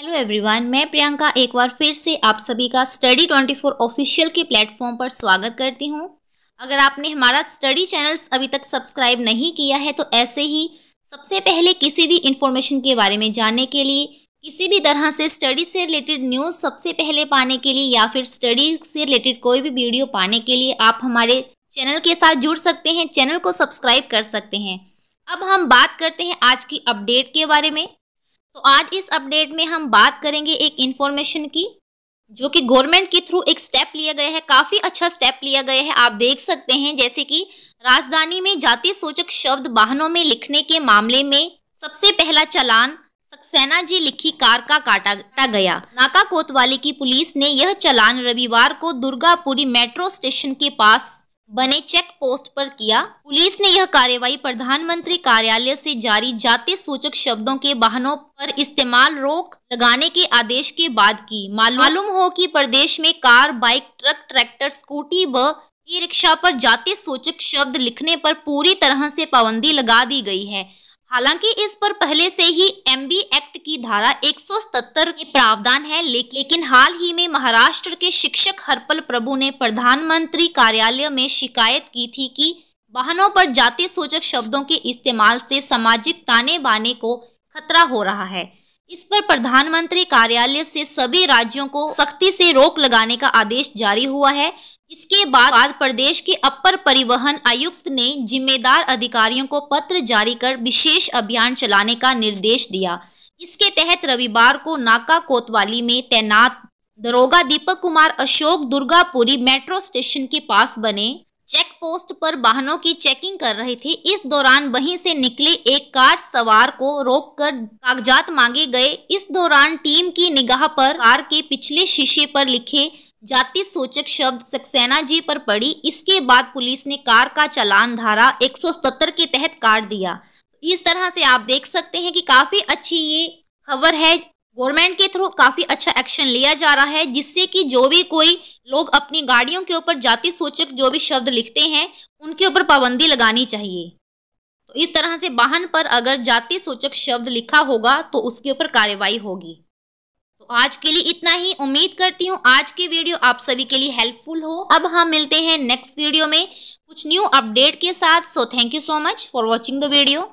hello everyone मैं प्रियंका एक बार फिर से आप सभी का स्टडी 24 ऑफिशियल के प्लेटफॉर्म पर स्वागत करती हूं अगर आपने हमारा स्टडी चैनल्स अभी तक सब्सक्राइब नहीं किया है तो ऐसे ही सबसे पहले किसी भी इंफॉर्मेशन के बारे में जानने के लिए किसी भी तरह से स्टडी से रिलेटेड न्यूज़ सबसे पहले पाने के लिए या फिर स्टडी से रिलेटेड कोई भी वीडियो पाने के लिए आप हमारे चैनल के साथ जुड़ सकते हैं चैनल को सब्सक्राइब कर सकते हैं अब हम बात करते हैं आज की अपडेट के बारे में तो आज इस अपडेट में हम बात करेंगे एक इन्फॉर्मेशन की जो कि गवर्नमेंट के थ्रू एक स्टेप लिया गया है काफ़ी अच्छा स्टेप लिया गया है आप देख सकते हैं जैसे कि राजधानी में जाति सूचक शब्द वाहनों में लिखने के मामले में सबसे पहला चलान सक्सेना जी लिखी कार का काटा गया नाका कोतवाली की पुलिस ने यह चलान रविवार को दुर्गापुरी मेट्रो स्टेशन के पास बने चेक पोस्ट पर किया पुलिस ने यह कार्यवाही प्रधानमंत्री कार्यालय से जारी जाति सूचक शब्दों के वाहनों पर इस्तेमाल रोक लगाने के आदेश के बाद की मालूम हो कि प्रदेश में car bike truck tractor scooty व ई रिक्शा पर जाति सूचक शब्द लिखने पर पूरी तरह से पाबंदी लगा दी गई है हालांकि इस पर पहले से ही एमबी एक्ट की धारा 177 के प्रावधान है लेकिन हाल ही में महाराष्ट्र के शिक्षक हरपल प्रभु ने प्रधानमंत्री कार्यालय में शिकायत की थी कि वाहनों पर जाति सूचक शब्दों के इस्तेमाल से सामाजिक ताने बाने को खतरा हो रहा है इस पर प्रधानमंत्री कार्यालय से सभी राज्यों को सख्ती से रोक लगाने का आदेश जारी हुआ है इसके बाद प्रदेश के अपर परिवहन आयुक्त ने जिम्मेदार अधिकारियों को पत्र जारी कर विशेष अभियान चलाने का निर्देश दिया इसके तहत रविवार को नाका कोतवाली में तैनात दरोगा दीपक कुमार अशोक दुर्गापुरी मेट्रो स्टेशन के पास बने चेक पोस्ट पर वाहनों की चेकिंग कर रहे थे इस दौरान वहीं से निकले एक कार सवार को रोककर कागजात मांगे गए इस दौरान टीम की निगाह पर कार के पिछले शीशे पर लिखे जाति सूचक शब्द सक्सेना जी पर पड़ी इसके बाद पुलिस ने कार का चालान धारा 170 के तहत काट दिया इस तरह से आप देख सकते हैं कि काफी अच्छी ये खबर है गवर्नमेंट के थ्रू काफी अच्छा एक्शन लिया जा रहा है जिससे कि जो भी कोई लोग अपनी गाड़ियों के ऊपर जाति सूचक जो भी शब्द लिखते हैं उनके ऊपर पाबंदी लगानी चाहिए तो इस तरह से वाहन पर अगर जाति सूचक शब्द लिखा होगा तो उसके ऊपर कार्रवाई होगी आज के लिए इतना ही उम्मीद करती हूँ आज की वीडियो आप सभी के लिए हेल्पफुल हो अब हम हाँ, मिलते हैं नेक्स्ट वीडियो में कुछ न्यू अपडेट के साथ so thank you so much for watching the video